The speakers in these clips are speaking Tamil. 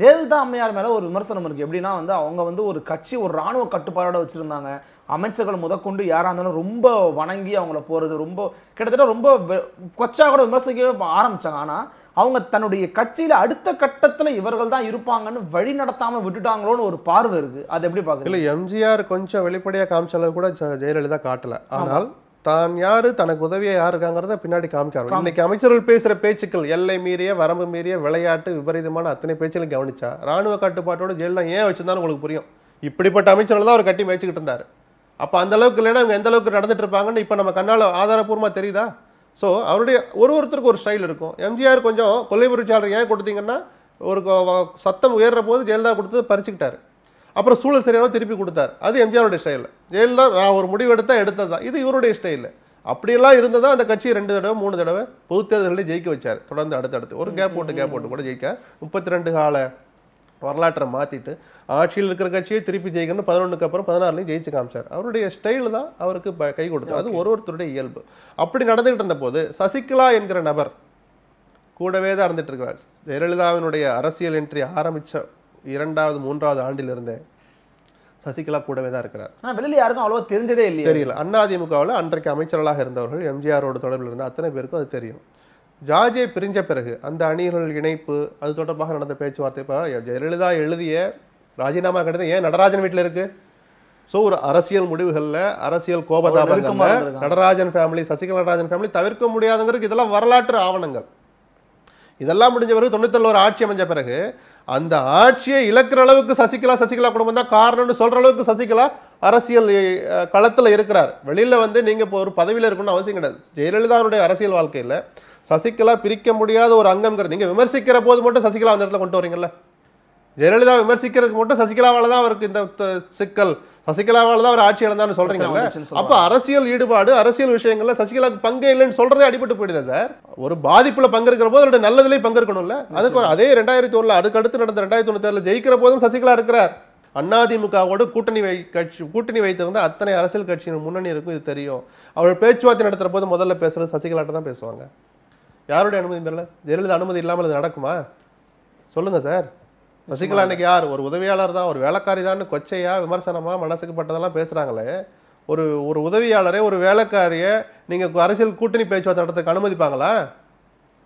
ஜெயலலிதா அம்மையார் மேலே ஒரு விமர்சனம் இருக்குது எப்படின்னா வந்து அவங்க வந்து ஒரு கட்சி ஒரு இராணுவ கட்டுப்பாடோடு வச்சுருந்தாங்க அமைச்சர்கள் முதற்கொண்டு யாராக இருந்தாலும் ரொம்ப வணங்கி அவங்கள போகிறது ரொம்ப கிட்டத்தட்ட ரொம்ப கொச்சா கூட விமர்சிக்கவே ஆரம்பித்தாங்க ஆனால் அவங்க தன்னுடைய கட்சியில் அடுத்த கட்டத்தில் இவர்கள் தான் இருப்பாங்கன்னு வழி நடத்தாமல் விட்டுட்டாங்களோன்னு ஒரு பார்வை இருக்குது அது எப்படி பார்க்குறது இல்லை எம்ஜிஆர் கொஞ்சம் வெளிப்படையாக காமிச்சாலும் கூட ஜெயலலிதா காட்டலை ஆனால் தான் யாரு தனக்கு உதவியா யார் இருக்காங்கிறத பின்னாடி காமிக்காரு இன்னைக்கு அமைச்சர்கள் பேசுற பேச்சுக்கள் எல்லை மீறிய வரம்பு மீறிய விளையாட்டு விபரீதமான அத்தனை பேச்சுகளும் கவனிச்சா ராணுவ கட்டுப்பாட்டோட ஜெயில ஏன் வச்சிருந்தாலும் உங்களுக்கு புரியும் இப்படிப்பட்ட அமைச்சர்கள் தான் அவர் கட்டி மேய்ச்சிக்கிட்டு இருந்தாரு அப்போ அந்த அளவுக்கு இல்லைன்னா அவங்க எந்த அளவுக்கு நடந்துட்டு இருப்பாங்கன்னு இப்போ நம்ம கண்ணால் ஆதாரபூர்வமாக தெரியுதா ஸோ அவருடைய ஒரு ஒருத்தருக்கு ஒரு ஸ்டைல் இருக்கும் எம்ஜிஆர் கொஞ்சம் கொள்ளைபுரிச்சாளர் ஏன் கொடுத்தீங்கன்னா ஒரு சத்தம் உயர்ற போது ஜெயலலிதா கொடுத்து பறிச்சுக்கிட்டாரு அப்புறம் சூழல் சரியான திருப்பி கொடுத்தார் அது எம்ஜிஆருடைய ஸ்டைலில் ஜெயலலிதா நான் ஒரு முடிவு எடுத்தால் எடுத்தது தான் இது இவருடைய ஸ்டைலில் அப்படியெல்லாம் இருந்ததா அந்த கட்சி ரெண்டு தடவை மூணு தடவை பொது தேர்தல்களில் ஜெயிக்க வச்சார் தொடர்ந்து அடுத்தடுத்து ஒரு கேப் போட்டு கேப் போட்டு கூட ஜெயிக்க முப்பத்தி ரெண்டு கால வரலாற்றை மாற்றிட்டு ஆட்சியில் இருக்கிற கட்சியை திருப்பி ஜெயிக்கணும்னு பதினொன்றுக்கு அப்புறம் பதினாறுலையும் ஜெயிச்சு காமிச்சார் அவருடைய ஸ்டைல் தான் அவருக்கு கை கொடுத்தது அது ஒரு ஒருத்தருடைய இயல்பு அப்படி நடந்துகிட்டு இருந்தபோது சசிகலா என்கிற நபர் கூடவே தான் இருந்துட்டு இருக்கிறார் ஜெயலலிதாவினுடைய அரசியல் என்ட்ரி ஆரம்பித்த இரண்டாவது மூன்றாவது ஆண்டிலிருந்தே சசிகலா கூடவே தான் இருக்கிறார் ஆனால் வெளியில் யாருக்கும் அவ்வளோ தெரிஞ்சதே இல்லை தெரியல அதிமுகவில் அன்றைக்கு அமைச்சர்களாக இருந்தவர்கள் எம்ஜிஆரோட தொடர்பில் இருந்த அத்தனை பேருக்கும் அது தெரியும் ஜாஜே பிரிஞ்ச பிறகு அந்த அணிகள் இணைப்பு அது தொடர்பாக நடந்த பேச்சுவார்த்தை இப்போ ஜெயலலிதா எழுதிய ராஜினாமா கடிதம் ஏன் நடராஜன் வீட்டில் இருக்குது ஸோ ஒரு அரசியல் முடிவுகளில் அரசியல் கோபதாபங்கள் நடராஜன் ஃபேமிலி சசிகலா நடராஜன் ஃபேமிலி தவிர்க்க முடியாதுங்கிறதுக்கு இதெல்லாம் வரலாற்று ஆவணங்கள் இதெல்லாம் முடிஞ்ச பிறகு ஒரு ஆட்சி அமைஞ்ச பிறகு அந்த ஆட்சியை இழக்கிற அளவுக்கு சசிகலா சசிகலா குடும்பம் தான் காரணம்னு சொல்கிற அளவுக்கு சசிகலா அரசியல் களத்தில் இருக்கிறார் வெளியில் வந்து நீங்கள் இப்போ ஒரு பதவியில் இருக்கணும்னு அவசியம் கிடையாது ஜெயலலிதாவுடைய அரசியல் வாழ்க்கையில் சசிகலா பிரிக்க முடியாத ஒரு அங்கம்ங்கிற நீங்கள் விமர்சிக்கிற போது மட்டும் சசிகலா அந்த இடத்துல கொண்டு வரீங்கல்ல ஜெயலலிதா விமர்சிக்கிறதுக்கு மட்டும் சசிகலாவால் தான் அவருக்கு இந்த சிக்கல் சசிகலாவால் தான் அவர் ஆட்சி இழந்தான்னு சொல்றீங்க அப்ப அரசியல் ஈடுபாடு அரசியல் விஷயங்கள்ல சசிகலா பங்கு இல்லைன்னு சொல்றதே அடிபட்டு போயிடுதா சார் ஒரு பாதிப்புல பங்கெடுக்கிற போது அவருடைய நல்லதுலேயே பங்கெடுக்கணும்ல அதுக்கு அதே ரெண்டாயிரத்தி ஒண்ணுல அதுக்கடுத்து நடந்த ரெண்டாயிரத்தி தொண்ணூத்தி ஜெயிக்கிற போதும் சசிகலா இருக்கிறார் அதிமுகவோடு கூட்டணி வை கட்சி கூட்டணி வைத்திருந்த அத்தனை அரசியல் கட்சியின் முன்னணி இருக்கும் இது தெரியும் அவர் பேச்சுவார்த்தை நடத்துகிற போது முதல்ல பேசுகிறது சசிகலாட்ட தான் பேசுவாங்க யாருடைய அனுமதி பேரில் ஜெயலலிதா அனுமதி இல்லாமல் இது நடக்குமா சொல்லுங்கள் சார் சசிகலா இன்னைக்கு யார் ஒரு உதவியாளர் தான் ஒரு வேலைக்காரி தான் கொச்சையா விமர்சனமா மனசுக்கு பட்டதெல்லாம் பேசுறாங்களே ஒரு ஒரு உதவியாளரே ஒரு வேலைக்காரிய நீங்க அரசியல் கூட்டணி பேச்சுவார்த்தை நடத்துக்கு அனுமதிப்பாங்களா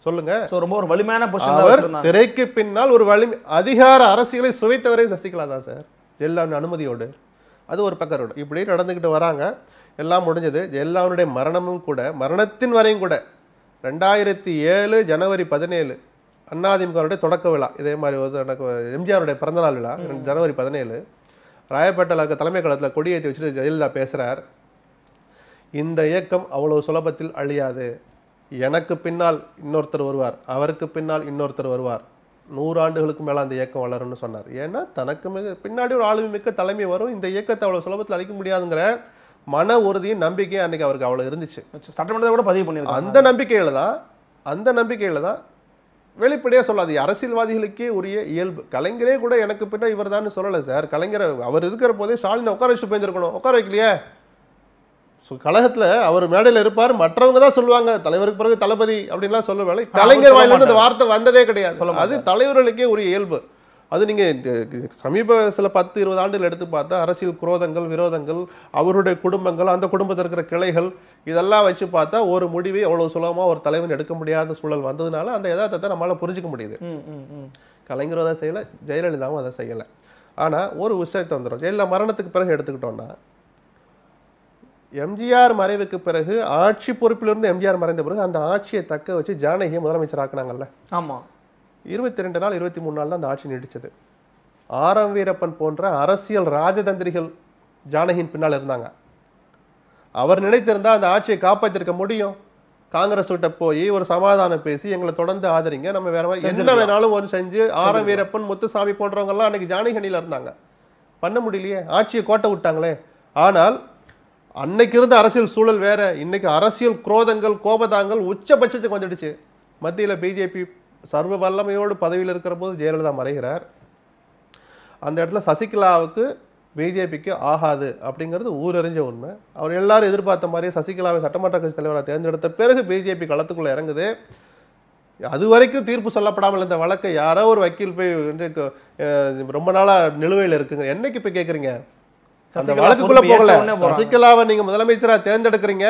சொல்லுங்க ரொம்ப ஒரு வலிமையான அவர் திரைக்கு பின்னால் ஒரு வலி அதிகார அரசியலை சுவைத்தவரே சசிகலா தான் சார் எல்லாருடைய அனுமதியோடு அது ஒரு பக்கம் இப்படி நடந்துக்கிட்டு வராங்க எல்லாம் முடிஞ்சது ஜெயலலாவுடைய மரணமும் கூட மரணத்தின் வரையும் கூட ரெண்டாயிரத்தி ஏழு ஜனவரி பதினேழு அண்ணாதிமுகவுடைய தொடக்க விழா இதே மாதிரி வந்து எனக்கு எம்ஜிஆருடைய பிறந்தநாள் விழா ஜனவரி பதினேழு ராயப்பேட்டையில் இருக்க தலைமை கழகத்தில் கொடியேற்றி வச்சுட்டு ஜெயலலிதா பேசுகிறார் இந்த இயக்கம் அவ்வளவு சுலபத்தில் அழியாது எனக்கு பின்னால் இன்னொருத்தர் வருவார் அவருக்கு பின்னால் இன்னொருத்தர் வருவார் நூறாண்டுகளுக்கு மேலே அந்த இயக்கம் வளரும்னு சொன்னார் ஏன்னா தனக்கு மிக பின்னாடி ஒரு ஆளுமை மிக்க தலைமை வரும் இந்த இயக்கத்தை அவ்வளோ சுலபத்தில் அழிக்க முடியாதுங்கிற மன உறுதியும் நம்பிக்கையும் அன்றைக்கி அவருக்கு அவ்வளோ இருந்துச்சு சட்டமன்றத்தை கூட பதிவு பண்ணி அந்த நம்பிக்கையில் தான் அந்த நம்பிக்கையில் தான் வெளிப்படையாக சொல்லாது அரசியல்வாதிகளுக்கே உரிய இயல்பு கலைஞரே கூட எனக்கு பின்ன இவர் தான் சொல்லலை சார் கலைஞர் அவர் இருக்கிற போதே ஸ்டாலின் உட்கார வச்சு பேஞ்சிருக்கணும் உட்கார வைக்கலையே ஸோ கழகத்தில் அவர் மேடையில் இருப்பார் மற்றவங்க தான் சொல்லுவாங்க தலைவருக்கு பிறகு தளபதி அப்படின்லாம் சொல்லுவாங்க கலைஞர் வாயிலிருந்து அந்த வார்த்தை வந்ததே கிடையாது அது தலைவர்களுக்கே உரிய இயல்பு அது நீங்கள் சமீப சில பத்து இருபது ஆண்டுகள் எடுத்து பார்த்தா அரசியல் குரோதங்கள் விரோதங்கள் அவருடைய குடும்பங்கள் அந்த குடும்பத்தில் இருக்கிற கிளைகள் இதெல்லாம் வச்சு பார்த்தா ஒரு முடிவை அவ்வளோ சுலபமாக ஒரு தலைவன் எடுக்க முடியாத சூழல் வந்ததுனால அந்த யதார்த்தத்தை நம்மளால் புரிஞ்சிக்க முடியுது கலைஞரும் அதை செய்யலை ஜெயலலிதாவும் அதை செய்யலை ஆனால் ஒரு விஷயத்தை வந்துடும் ஜெயலலிதா மரணத்துக்கு பிறகு எடுத்துக்கிட்டோம்னா எம்ஜிஆர் மறைவுக்கு பிறகு ஆட்சி பொறுப்பிலிருந்து எம்ஜிஆர் மறைந்த பிறகு அந்த ஆட்சியை தக்க வச்சு ஜானகியை முதலமைச்சர் ஆக்குனாங்கல்ல ஆமாம் இருபத்தி ரெண்டு நாள் இருபத்தி மூணு நாள் தான் அந்த ஆட்சி நீடித்தது ஆரம் வீரப்பன் போன்ற அரசியல் ராஜதந்திரிகள் ஜானகியின் பின்னால் இருந்தாங்க அவர் நினைத்திருந்தால் அந்த ஆட்சியை காப்பாற்றிருக்க முடியும் காங்கிரஸ் கிட்ட போய் ஒரு சமாதானம் பேசி எங்களை தொடர்ந்து ஆதரிங்க நம்ம வேற மாதிரி என்ன வேணாலும் ஒன்று செஞ்சு ஆரம் வீரப்பன் முத்துசாமி போன்றவங்கெல்லாம் அன்னைக்கு ஜானகனியில் இருந்தாங்க பண்ண முடியலையே ஆட்சியை கோட்டை விட்டாங்களே ஆனால் அன்னைக்கு இருந்த அரசியல் சூழல் வேற இன்னைக்கு அரசியல் குரோதங்கள் கோபதாங்கள் உச்சபட்சத்துக்கு வந்துடுச்சு மத்தியில் பிஜேபி சர்வ வல்லமையோடு பதவியில் இருக்கிற போது ஜெயலலிதா மறைகிறார் அந்த இடத்துல சசிகலாவுக்கு பிஜேபிக்கு ஆகாது அப்படிங்கிறது ஊரறிஞ்ச உண்மை அவர் எல்லாரும் எதிர்பார்த்த மாதிரி சசிகலாவை சட்டமன்ற கட்சி தலைவராக தேர்ந்தெடுத்த பிறகு பிஜேபி களத்துக்குள்ளே இறங்குது அது வரைக்கும் தீர்ப்பு சொல்லப்படாமல் இந்த வழக்கை யாரோ ஒரு வக்கீல் போய் ரொம்ப நாளாக நிலுவையில் இருக்குங்க என்னைக்கு போய் கேட்குறீங்க அந்த வழக்குக்குள்ளே போகல சசிகலாவை நீங்கள் முதலமைச்சராக தேர்ந்தெடுக்கிறீங்க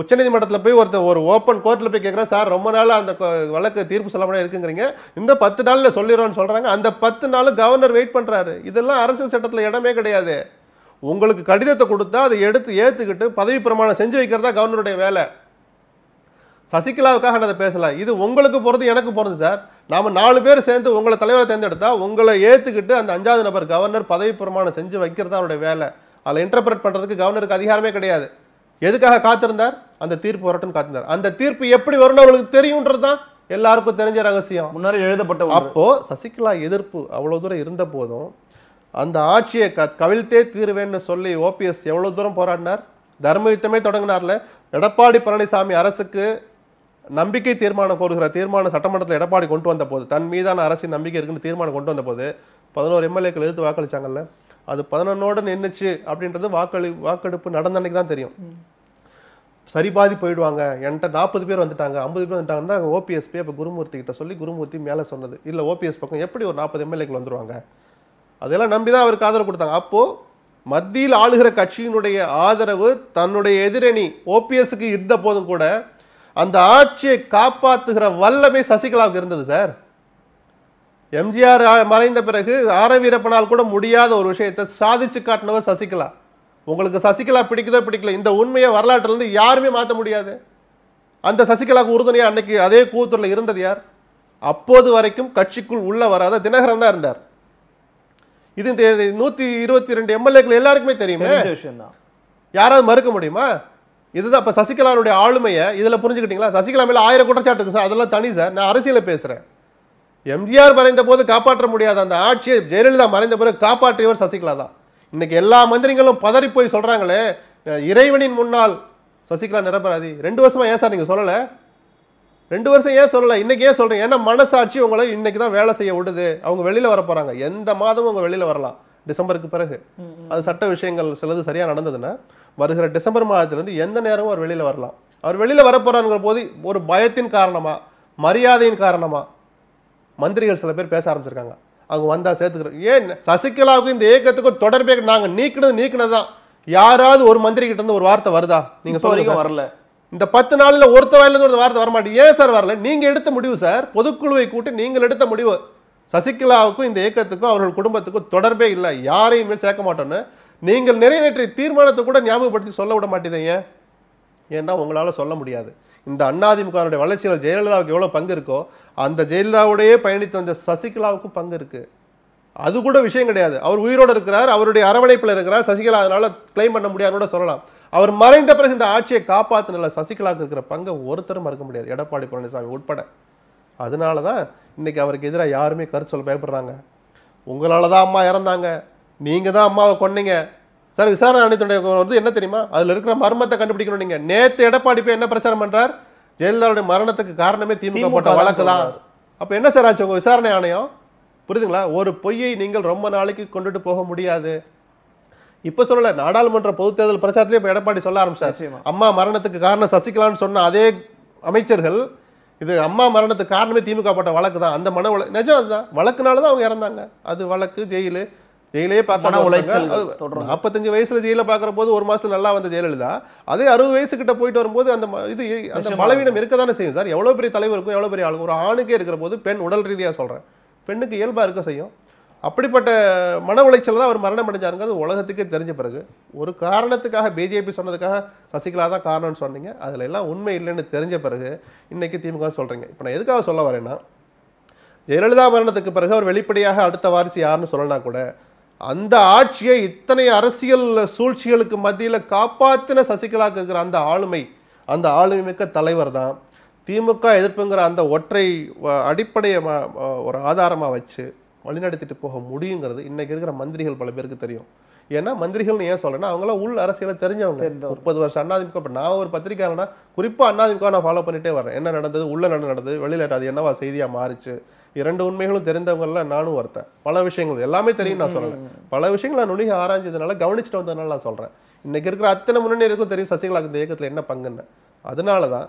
உச்சநீதிமன்றத்தில் போய் ஒருத்தர் ஒரு ஓப்பன் கோர்ட்டில் போய் கேட்குறேன் சார் ரொம்ப நாள் அந்த வழக்கு தீர்ப்பு சொல்லப்பட இருக்குங்கிறீங்க இந்த பத்து நாளில் சொல்லிடுறோம்னு சொல்கிறாங்க அந்த பத்து நாளும் கவர்னர் வெயிட் பண்ணுறாரு இதெல்லாம் அரசியல் சட்டத்தில் இடமே கிடையாது உங்களுக்கு கடிதத்தை கொடுத்தா அதை எடுத்து ஏற்றுக்கிட்டு பதவி பிரமாணம் செஞ்சு வைக்கிறதா கவர்னருடைய வேலை சசிகலாவுக்காக நான் அதை பேசலை இது உங்களுக்கு போகிறது எனக்கு போகிறது சார் நாம் நாலு பேர் சேர்ந்து உங்களை தலைவரை தேர்ந்தெடுத்தா உங்களை ஏற்றுக்கிட்டு அந்த அஞ்சாவது நபர் கவர்னர் பதவி பிரமாணம் செஞ்சு வைக்கிறது அவருடைய வேலை அதில் இன்டர்பிரட் பண்ணுறதுக்கு கவர்னருக்கு அதிகாரமே கிடையாது எதுக்காக காத்திருந்தார் அந்த தீர்ப்பு வரட்டும் காத்திருந்தார் அந்த தீர்ப்பு எப்படி வரும்னு அவங்களுக்கு தெரியுன்றது தான் எல்லாருக்கும் தெரிஞ்ச ரகசியம் முன்னாடி எழுதப்பட்ட அப்போ சசிகலா எதிர்ப்பு அவ்வளோ தூரம் இருந்த போதும் அந்த ஆட்சியை க கவிழ்த்தே தீர்வேன்னு சொல்லி ஓபிஎஸ் எவ்வளோ தூரம் போராடினார் தர்ம யுத்தமே தொடங்கினார்ல எடப்பாடி பழனிசாமி அரசுக்கு நம்பிக்கை தீர்மானம் கோருகிற தீர்மானம் சட்டமன்றத்தில் எடப்பாடி கொண்டு வந்த போது தன் மீதான அரசின் நம்பிக்கை இருக்குன்னு தீர்மானம் கொண்டு வந்த போது பதினோரு எம்எல்ஏக்கள் எதிர்த்து வாக்களிச்சாங்கல்ல அது பதினொன்னோட நின்றுச்சு அப்படின்றது வாக்களி வாக்கெடுப்பு நடந்த அன்னைக்கு தான் தெரியும் சரி பாதி போயிடுவாங்க என்கிட்ட நாற்பது பேர் வந்துட்டாங்க ஐம்பது பேர் வந்துட்டாங்கன்னா தான் ஓபிஎஸ் போய் அப்போ குருமூர்த்தி கிட்ட சொல்லி குருமூர்த்தி மேலே சொன்னது இல்லை ஓபிஎஸ் பக்கம் எப்படி ஒரு நாற்பது எம்எல்ஏக்கள் வந்துடுவாங்க அதெல்லாம் நம்பி தான் அவருக்கு ஆதரவு கொடுத்தாங்க அப்போது மத்தியில் ஆளுகிற கட்சியினுடைய ஆதரவு தன்னுடைய எதிரணி ஓபிஎஸ்க்கு இருந்த போதும் கூட அந்த ஆட்சியை காப்பாற்றுகிற வல்லமை சசிகலாவுக்கு இருந்தது சார் எம்ஜிஆர் மறைந்த பிறகு ஆர வீரப்பனால் கூட முடியாத ஒரு விஷயத்தை சாதிச்சு காட்டினவர் சசிகலா உங்களுக்கு சசிகலா பிடிக்குதோ பிடிக்கல இந்த உண்மையை வரலாற்றுலேருந்து யாருமே மாற்ற முடியாது அந்த சசிகலாவுக்கு உறுதுணையாக அன்னைக்கு அதே கூத்தூரில் இருந்தது யார் அப்போது வரைக்கும் கட்சிக்குள் உள்ள வராத தினகரன் தான் இருந்தார் இது இந்த நூற்றி இருபத்தி ரெண்டு எம்எல்ஏக்கள் எல்லாருக்குமே தெரியும் யாராவது மறுக்க முடியுமா இதுதான் இப்போ சசிகலாவுடைய ஆளுமையை இதில் புரிஞ்சுக்கிட்டீங்களா சசிகலா மேலே ஆயிரம் குற்றச்சாட்டு சார் அதெல்லாம் தனி சார் நான் அரசியலில் பேசுகிறேன் எம்ஜிஆர் மறைந்த போது காப்பாற்ற முடியாத அந்த ஆட்சியை ஜெயலலிதா மறைந்த பிறகு காப்பாற்றியவர் சசிகலா தான் இன்றைக்கி எல்லா மந்திரிகளும் பதறி போய் சொல்கிறாங்களே இறைவனின் முன்னால் சசிகலா நிரபராதி ரெண்டு வருஷமாக ஏன் சார் நீங்கள் சொல்லலை ரெண்டு வருஷம் ஏன் சொல்லலை இன்றைக்கி ஏன் சொல்கிறேன் ஏன்னா மனசாட்சி உங்களை இன்றைக்கி தான் வேலை செய்ய விடுது அவங்க வெளியில் வர போகிறாங்க எந்த மாதமும் அவங்க வெளியில் வரலாம் டிசம்பருக்கு பிறகு அது சட்ட விஷயங்கள் சிலது சரியாக நடந்ததுன்னா வருகிற டிசம்பர் மாதத்துலேருந்து எந்த நேரமும் அவர் வெளியில் வரலாம் அவர் வெளியில் வரப்போகிறாங்கிற போது ஒரு பயத்தின் காரணமாக மரியாதையின் காரணமாக மந்திரிகள் சில பேர் பேச ஆரம்பிச்சிருக்காங்க அவங்க வந்தால் சேர்த்துக்கிறோம் ஏன் சசிகலாவுக்கு இந்த ஏக்கத்துக்கும் தொடர்பே நாங்கள் நீக்கினது நீக்கினது தான் யாராவது ஒரு மந்திரி கிட்ட இருந்து ஒரு வார்த்தை வருதா நீங்கள் சொல்லுங்க வரல இந்த பத்து நாளில் ஒருத்த வாயிலிருந்து ஒரு வார்த்தை வரமாட்டேன் ஏன் சார் வரல நீங்கள் எடுத்த முடிவு சார் பொதுக்குழுவை கூட்டி நீங்கள் எடுத்த முடிவு சசிகலாவுக்கும் இந்த இயக்கத்துக்கும் அவர்கள் குடும்பத்துக்கும் தொடர்பே இல்லை யாரையும் சேர்க்க மாட்டோன்னு நீங்கள் நிறைவேற்றிய தீர்மானத்தை கூட ஞாபகப்படுத்தி சொல்ல விட மாட்டேதீங்க ஏன்னா உங்களால் சொல்ல முடியாது இந்த அண்ணாதிமுகனுடைய வளர்ச்சியில் ஜெயலலிதாவுக்கு எவ்வளோ பங்கு இருக்கோ அந்த ஜெயலலிதாவோடையே பயணித்து வந்த சசிகலாவுக்கும் பங்கு இருக்குது அது கூட விஷயம் கிடையாது அவர் உயிரோடு இருக்கிறார் அவருடைய அரவணைப்பில் இருக்கிறார் சசிகலா அதனால் கிளைம் பண்ண முடியாதுன்னு சொல்லலாம் அவர் மறைந்த பிறகு இந்த ஆட்சியை காப்பாற்றினால சசிகலாவுக்கு இருக்கிற பங்கை ஒருத்தரும் மறுக்க முடியாது எடப்பாடி பழனிசாமி உட்பட அதனால தான் இன்னைக்கு அவருக்கு எதிராக யாருமே கருத்து சொல்ல பயப்படுறாங்க உங்களால் தான் அம்மா இறந்தாங்க நீங்கள் தான் அம்மாவை கொன்னீங்க சார் விசாரணை ஆணையத்துடைய வந்து என்ன தெரியுமா அதில் இருக்கிற மர்மத்தை கண்டுபிடிக்கணும் நீங்கள் நேற்று எடப்பாடி போய் என்ன பிரச்சாரம் பண்ணுறார் ஜெயலலிதாவுடைய மரணத்துக்கு காரணமே திமுக போட்ட வழக்கு தான் அப்போ என்ன சார் ஆச்சு உங்கள் விசாரணை ஆணையம் புரியுதுங்களா ஒரு பொய்யை நீங்கள் ரொம்ப நாளைக்கு கொண்டுட்டு போக முடியாது இப்போ சொல்லலை நாடாளுமன்ற பொது தேர்தல் பிரச்சாரத்திலே இப்போ எடப்பாடி சொல்ல ஆரம்பிச்சாச்சு அம்மா மரணத்துக்கு காரணம் சசிகலான்னு சொன்ன அதே அமைச்சர்கள் இது அம்மா மரணத்துக்கு காரணமே திமுக போட்ட வழக்கு தான் அந்த மன வழக்கு நிஜம் அதுதான் வழக்குனால தான் அவங்க இறந்தாங்க அது வழக்கு ஜெயிலு ஜெயிலையே பார்த்தா உளைச்சல் நாற்பத்தஞ்சு வயசுல ஜெயில பார்க்குற போது ஒரு மாசத்துல நல்லா வந்த ஜெயலலிதா அதே அறுபது வயசு கிட்ட போயிட்டு வரும்போது அந்த இது அந்த பலவீனம் இருக்க தானே செய்யும் சார் எவ்வளவு பெரிய தலைவருக்கும் எவ்வளோ பெரிய ஆளுக்கும் ஒரு ஆணுக்கே இருக்கிற போது பெண் உடல் ரீதியாக சொல்றேன் பெண்ணுக்கு இயல்பாக இருக்க செய்யும் அப்படிப்பட்ட மன உளைச்சல் தான் அவர் மரணம் அடைஞ்சாருங்கிறது உலகத்துக்கே தெரிஞ்ச பிறகு ஒரு காரணத்துக்காக பிஜேபி சொன்னதுக்காக சசிகலா தான் காரணம்னு சொன்னீங்க அதில் எல்லாம் உண்மை இல்லைன்னு தெரிஞ்ச பிறகு இன்னைக்கு திமுக சொல்கிறீங்க இப்போ நான் எதுக்காக சொல்ல வரேன்னா ஜெயலலிதா மரணத்துக்கு பிறகு அவர் வெளிப்படையாக அடுத்த வாரிசு யாருன்னு சொல்லலாம் கூட அந்த ஆட்சியை இத்தனை அரசியல் சூழ்ச்சிகளுக்கு மத்தியில் காப்பாற்றின சசிகலாக்கு இருக்கிற அந்த ஆளுமை அந்த ஆளுமை மிக்க தலைவர் தான் திமுக எதிர்ப்புங்கிற அந்த ஒற்றை அடிப்படையை ஒரு ஆதாரமாக வச்சு வழிநடத்திட்டு போக முடியுங்கிறது இன்றைக்கி இருக்கிற மந்திரிகள் பல பேருக்கு தெரியும் ஏன்னா மந்திரிகள்னு ஏன் சொல்கிறேன்னா அவங்களாம் உள் அரசியலை தெரிஞ்சவங்க முப்பது வருஷம் அண்ணாதிமுக இப்போ நான் ஒரு பத்திரிக்கையாளனா குறிப்பாக அண்ணாதிமுக நான் ஃபாலோ பண்ணிகிட்டே வரேன் என்ன நடந்தது உள்ள நடந்தது வெளியில் அது என்னவா செய்தியாக மாறிச்சு இரண்டு உண்மைகளும் தெரிந்தவங்கலாம் நானும் ஒருத்தன் பல விஷயங்கள் எல்லாமே தெரியும் நான் சொல்கிறேன் பல விஷயங்கள் நான் நுனிக ஆராய்ஞ்சதுனால கவனிச்சுட்டு வந்ததுனால நான் சொல்கிறேன் இன்றைக்கி இருக்கிற அத்தனை முன்னணியிருக்கும் தெரியும் சசிகலா இந்த இயக்கத்தில் என்ன பங்குன்னு அதனால தான்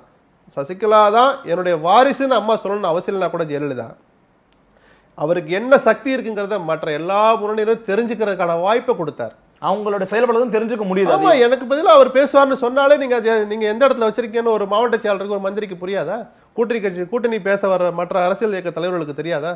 சசிகலா தான் என்னுடைய வாரிசுன்னு அம்மா சொல்லணும்னு அவசியம் கூட ஜெயலலிதா அவருக்கு என்ன சக்தி இருக்குங்கிறத மற்ற எல்லா முன்னணியிலும் தெரிஞ்சுக்கிறதுக்கான வாய்ப்பை கொடுத்தார் அவங்களோட செயல்பாடுகளும் தெரிஞ்சுக்க முடியுது ஆமா எனக்கு பதிலாக அவர் பேசுவார்னு சொன்னாலே நீங்க நீங்க எந்த இடத்துல வச்சிருக்கீங்கன்னு ஒரு மாவட்ட செயலருக்கு ஒரு மந்திரிக்கு புரியாதா கூட்டணி கட்சி கூட்டணி பேச வர மற்ற அரசியல் இயக்க தலைவர்களுக்கு தெரியாதா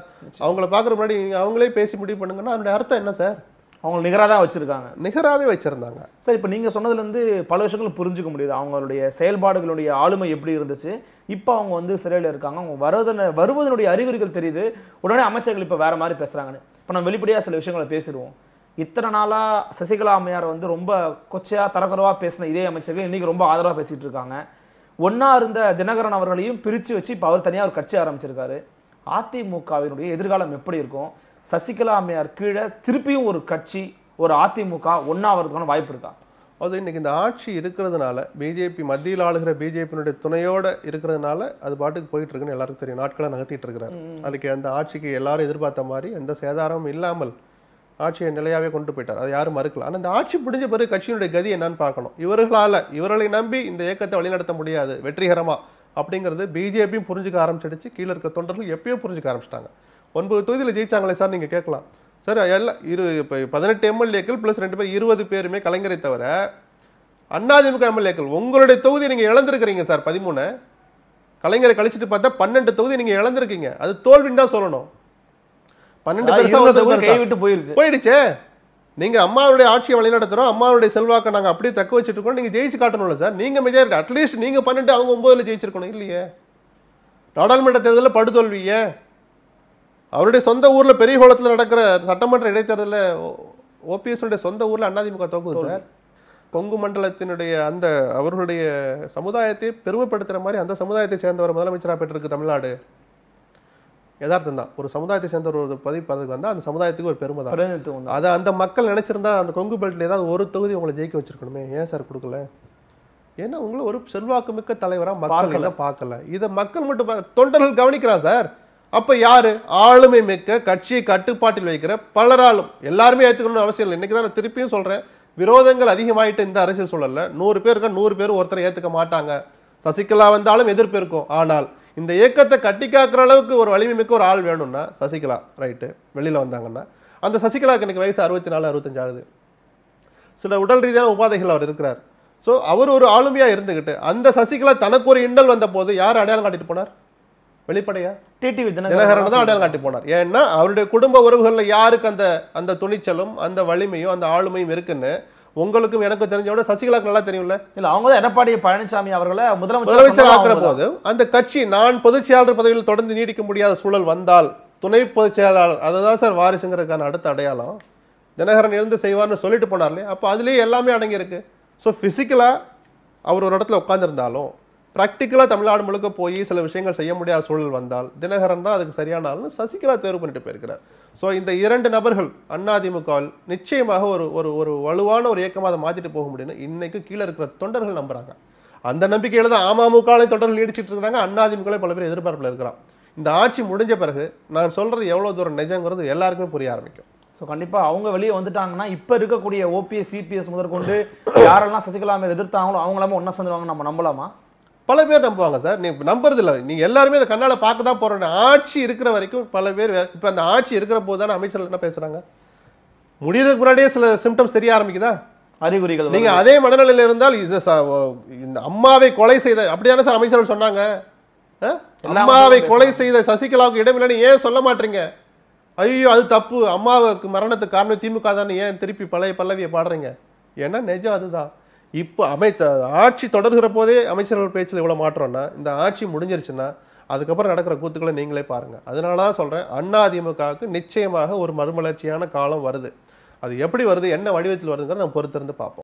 அவங்கள பார்க்குற முன்னாடி நீங்க அவங்களே பேசி முடிவு பண்ணுங்கன்னா அதனுடைய அர்த்தம் என்ன சார் அவங்க நிகராக தான் வச்சுருக்காங்க நிகராகவே வச்சுருந்தாங்க சார் இப்போ நீங்கள் சொன்னதுலேருந்து பல விஷயங்கள் புரிஞ்சுக்க முடியுது அவங்களுடைய செயல்பாடுகளுடைய ஆளுமை எப்படி இருந்துச்சு இப்போ அவங்க வந்து சிறையில் இருக்காங்க அவங்க வருவதனை வருவதனுடைய அறிகுறிகள் தெரியுது உடனே அமைச்சர்கள் இப்போ வேறு மாதிரி பேசுகிறாங்கன்னு இப்போ நம்ம வெளிப்படையாக சில விஷயங்களை பேசிடுவோம் இத்தனை நாளாக சசிகலா அம்மையார் வந்து ரொம்ப கொச்சையாக தரக்குறவாக பேசின இதே அமைச்சர்கள் இன்றைக்கி ரொம்ப ஆதரவாக பேசிகிட்டு இருக்காங்க ஒன்றா இருந்த தினகரன் அவர்களையும் பிரித்து வச்சு இப்போ அவர் தனியாக ஒரு கட்சி ஆரம்பிச்சிருக்காரு அதிமுகவினுடைய எதிர்காலம் எப்படி இருக்கும் சசிகலா அம்மையார் கீழே திருப்பியும் ஒரு கட்சி ஒரு அதிமுக ஒன்றா வர்றதுக்கான வாய்ப்பு இருக்கா அது இன்றைக்கி இந்த ஆட்சி இருக்கிறதுனால பிஜேபி மத்தியில் ஆளுகிற பிஜேபியினுடைய துணையோடு இருக்கிறதுனால அது பாட்டுக்கு போயிட்டு இருக்குன்னு எல்லாருக்கும் தெரியும் நாட்களை நகர்த்திட்டு இருக்கிறாரு அதுக்கு அந்த ஆட்சிக்கு எல்லாரும் எதிர்பார்த்த மாதிரி எந்த சேதாரமும் இல்லாமல் ஆட்சியை நிலையாகவே கொண்டு போயிட்டார் அதை யாரும் மறுக்கலாம் ஆனால் இந்த ஆட்சி முடிஞ்ச பிறகு கட்சியினுடைய கதி என்னன்னு பார்க்கணும் இவர்களால் இவர்களை நம்பி இந்த இயக்கத்தை வழிநடத்த முடியாது வெற்றிகரமாக அப்படிங்கிறது பிஜேபியும் புரிஞ்சுக்க ஆரம்பிச்சிடுச்சு கீழே இருக்க தொண்டர்கள் எப்பயோ புரிஞ்சுக்க ஆரம்பிச்சிட்டாங்க ஒன்பது தொகுதியில் ஜெயிச்சாங்களே சார் நீங்கள் கேட்கலாம் சார் எல்லாம் இரு இப்போ பதினெட்டு எம்எல்ஏக்கள் ப்ளஸ் ரெண்டு பேர் இருபது பேருமே கலைஞரை தவிர அதிமுக எம்எல்ஏக்கள் உங்களுடைய தொகுதி நீங்கள் இழந்திருக்கிறீங்க சார் பதிமூணு கலைஞரை கழிச்சிட்டு பார்த்தா பன்னெண்டு தொகுதி நீங்கள் இழந்திருக்கீங்க அது தோல்வின்னு தான் சொல்லணும் பன்னெண்டு பெருசா கைவிட்டு போயிருக்கு போயிடுச்சு நீங்க அம்மாவுடைய ஆட்சியை வழிநடத்துறோம் அம்மாவுடைய செல்வாக்கை நாங்க அப்படியே தக்க வச்சுட்டு இருக்கோம் நீங்க ஜெயிச்சு காட்டணும்ல சார் நீங்க மெஜாரிட்டி அட்லீஸ்ட் நீங்க பன்னெண்டு அவங்க ஒன்பதுல ஜெயிச்சிருக்கணும் இல்லையே நாடாளுமன்ற தேர்தலில் படுதோல்விய அவருடைய சொந்த ஊர்ல பெரிய குளத்தில் நடக்கிற சட்டமன்ற இடைத்தேர்தலில் ஓபிஎஸ்னுடைய சொந்த ஊர்ல அண்ணாதிமுக தோக்குது சார் கொங்கு மண்டலத்தினுடைய அந்த அவர்களுடைய சமுதாயத்தை பெருமைப்படுத்துகிற மாதிரி அந்த சமுதாயத்தை சேர்ந்தவர் முதலமைச்சராக பெற்றிருக்கு தமிழ்நாடு யதார்த்தம் தான் ஒரு சமுதாயத்தை சேர்ந்த ஒரு பதவி பதவிக்கு வந்தால் அந்த சமுதாயத்துக்கு ஒரு பெருமை தான் அதை அந்த மக்கள் நினச்சிருந்தா அந்த கொங்கு பெல்ட்டில் ஏதாவது ஒரு தொகுதி உங்களை ஜெயிக்க வச்சிருக்கணுமே ஏன் சார் கொடுக்கல ஏன்னா உங்களை ஒரு செல்வாக்கு மிக்க தலைவராக மக்கள் என்ன பார்க்கல இதை மக்கள் மட்டும் தொண்டர்கள் கவனிக்கிறா சார் அப்போ யார் ஆளுமை மிக்க கட்சியை கட்டுப்பாட்டில் வைக்கிற பலராலும் எல்லாருமே ஏற்றுக்கணும்னு அவசியம் இல்லை இன்றைக்கி தான் நான் திருப்பியும் சொல்கிறேன் விரோதங்கள் அதிகமாயிட்டு இந்த அரசியல் சூழலில் நூறு பேருக்கு நூறு பேர் ஒருத்தரை ஏற்றுக்க மாட்டாங்க சசிகலா வந்தாலும் எதிர்ப்பு இருக்கும் ஆனால் இந்த இயக்கத்தை கட்டி காக்கிற அளவுக்கு ஒரு வலிமை மிக்க ஒரு ஆள் வேணும்னா சசிகலா ரைட்டு வெளியில் வந்தாங்கன்னா அந்த சசிகலாவுக்கு இன்னைக்கு வயசு அறுபத்தி நாலு அறுபத்தஞ்சு ஆகுது சில உடல் ரீதியான உபாதைகள் அவர் இருக்கிறார் ஸோ அவர் ஒரு ஆளுமையாக இருந்துக்கிட்டு அந்த சசிகலா தனக்கு ஒரு இண்டல் வந்த போது யார் அடையாளம் காட்டிட்டு போனார் வெளிப்படையா டிடிவி தினகரன் தான் அடையாளம் காட்டி போனார் ஏன்னா அவருடைய குடும்ப உறவுகளில் யாருக்கு அந்த அந்த துணிச்சலும் அந்த வலிமையும் அந்த ஆளுமையும் இருக்குன்னு உங்களுக்கும் எனக்கும் தெரிஞ்சோட சசிகலாக்கு நல்லா தெரியும்ல இல்ல அவங்க எடப்பாடி பழனிசாமி அவர்களை முதலமைச்சர் ஆக்குற போது அந்த கட்சி நான் பொதுச் செயலாளர் பதவியில் தொடர்ந்து நீடிக்க முடியாத சூழல் வந்தால் துணை பொதுச் செயலாளர் அதுதான் சார் வாரிசுங்கிறதுக்கான அடுத்த அடையாளம் தினகரன் இருந்து செய்வார்னு சொல்லிட்டு போனார்லே அப்போ அதுலேயே எல்லாமே அடங்கியிருக்கு ஸோ ஃபிசிக்கலாக அவர் ஒரு இடத்துல உட்காந்துருந்தாலும் ப்ராக்டிக்கலாக தமிழ்நாடு முழுக்க போய் சில விஷயங்கள் செய்ய முடியாத சூழல் வந்தால் தினகரன் தான் அதுக்கு சரியான ஆள்னு சசிகலா தேர்வு பண்ணிட்டு போயிருக்கிறார் ஸோ இந்த இரண்டு நபர்கள் அதிமுகவில் நிச்சயமாக ஒரு ஒரு ஒரு வலுவான ஒரு இயக்கமாக அதை மாற்றிட்டு போக முடியும்னு இன்னைக்கு கீழே இருக்கிற தொண்டர்கள் நம்புறாங்க அந்த நம்பிக்கையில் தான் அமமுகவிலே தொண்டர்கள் நீடிச்சிட்டு இருக்கிறாங்க அதிமுகவிலே பல பேர் எதிர்பார்ப்பில் இருக்கிறான் இந்த ஆட்சி முடிஞ்ச பிறகு நான் சொல்கிறது எவ்வளோ தூரம் நிஜங்கிறது எல்லாருக்குமே புரிய ஆரம்பிக்கும் ஸோ கண்டிப்பாக அவங்க வெளியே வந்துட்டாங்கன்னா இப்போ இருக்கக்கூடிய ஓபிஎஸ் சிபிஎஸ் முதற்கொண்டு யாரெல்லாம் சசிகலாமே எதிர்த்தாங்களோ அவங்களாம ஒன்றா சேர்ந்துருவாங்க நம்ம நம்பலாமா பல பேர் நம்புவாங்க சார் நீ நம்புறது இல்லை நீங்கள் எல்லாருமே அதை கண்ணால் பார்க்க தான் போகிறோம் ஆட்சி இருக்கிற வரைக்கும் பல பேர் இப்போ அந்த ஆட்சி இருக்கிற போது தானே அமைச்சர்கள் என்ன பேசுகிறாங்க முடியறதுக்கு முன்னாடியே சில சிம்டம்ஸ் தெரிய ஆரம்பிக்குதா அறிகுறிகள் நீங்கள் அதே மனநிலையில் இருந்தால் இது இந்த அம்மாவை கொலை செய்த அப்படியான சார் அமைச்சர்கள் சொன்னாங்க அம்மாவை கொலை செய்த சசிகலாவுக்கு இடமில்லைன்னு ஏன் சொல்ல மாட்டீங்க ஐயோ அது தப்பு அம்மாவுக்கு மரணத்துக்கு காரணம் திமுக தானே ஏன் திருப்பி பழைய பல்லவியை பாடுறீங்க ஏன்னா நிஜம் அதுதான் இப்போ அமைத்த ஆட்சி தொடர்கிற போதே அமைச்சர்கள் பேச்சில் இவ்வளோ மாற்றோம்னா இந்த ஆட்சி முடிஞ்சிருச்சுன்னா அதுக்கப்புறம் நடக்கிற கூத்துக்களை நீங்களே பாருங்கள் அதனால தான் சொல்கிறேன் அண்ணா அதிமுகவுக்கு நிச்சயமாக ஒரு மறுமலர்ச்சியான காலம் வருது அது எப்படி வருது என்ன வடிவத்தில் வருதுங்கிறத நம்ம பொறுத்திருந்து பார்ப்போம்